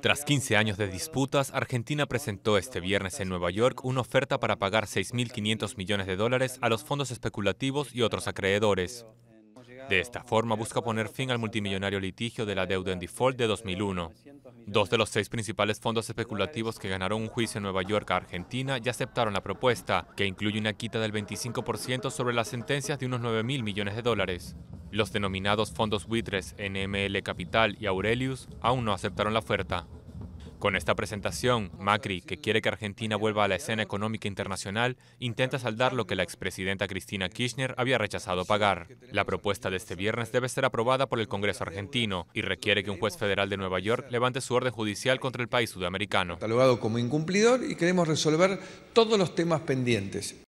Tras 15 años de disputas, Argentina presentó este viernes en Nueva York una oferta para pagar 6.500 millones de dólares a los fondos especulativos y otros acreedores. De esta forma busca poner fin al multimillonario litigio de la deuda en default de 2001. Dos de los seis principales fondos especulativos que ganaron un juicio en Nueva York a Argentina ya aceptaron la propuesta, que incluye una quita del 25% sobre las sentencias de unos 9.000 millones de dólares. Los denominados fondos buitres NML Capital y Aurelius aún no aceptaron la oferta. Con esta presentación, Macri, que quiere que Argentina vuelva a la escena económica internacional, intenta saldar lo que la expresidenta Cristina Kirchner había rechazado pagar. La propuesta de este viernes debe ser aprobada por el Congreso argentino y requiere que un juez federal de Nueva York levante su orden judicial contra el país sudamericano. Catalogado como incumplidor y queremos resolver todos los temas pendientes.